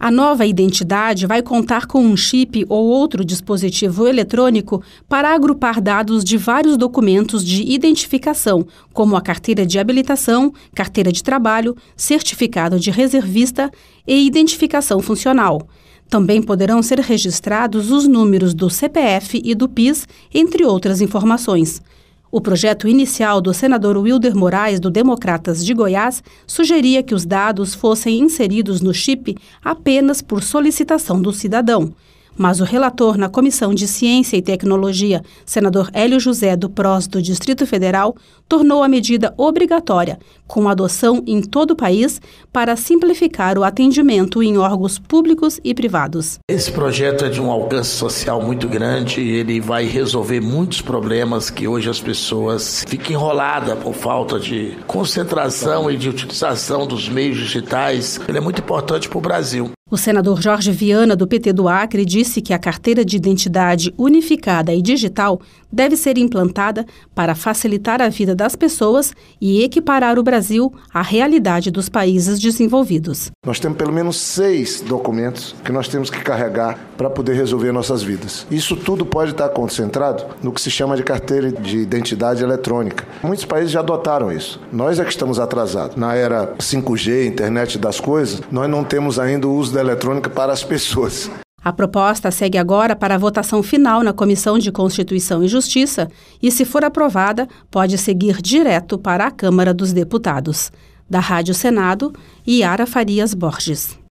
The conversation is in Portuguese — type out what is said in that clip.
A nova identidade vai contar com um chip ou outro dispositivo eletrônico para agrupar dados de vários documentos de identificação, como a carteira de habilitação, carteira de trabalho, certificado de reservista e identificação funcional. Também poderão ser registrados os números do CPF e do PIS, entre outras informações. O projeto inicial do senador Wilder Moraes, do Democratas de Goiás, sugeria que os dados fossem inseridos no chip apenas por solicitação do cidadão mas o relator na Comissão de Ciência e Tecnologia, senador Hélio José do PROS do Distrito Federal, tornou a medida obrigatória, com adoção em todo o país, para simplificar o atendimento em órgãos públicos e privados. Esse projeto é de um alcance social muito grande e ele vai resolver muitos problemas que hoje as pessoas ficam enroladas por falta de concentração e de utilização dos meios digitais. Ele é muito importante para o Brasil. O senador Jorge Viana, do PT do Acre, disse que a carteira de identidade unificada e digital deve ser implantada para facilitar a vida das pessoas e equiparar o Brasil à realidade dos países desenvolvidos. Nós temos pelo menos seis documentos que nós temos que carregar para poder resolver nossas vidas. Isso tudo pode estar concentrado no que se chama de carteira de identidade eletrônica. Muitos países já adotaram isso. Nós é que estamos atrasados. Na era 5G, internet das coisas, nós não temos ainda o uso eletrônica para as pessoas. A proposta segue agora para a votação final na Comissão de Constituição e Justiça e, se for aprovada, pode seguir direto para a Câmara dos Deputados. Da Rádio Senado, Yara Farias Borges.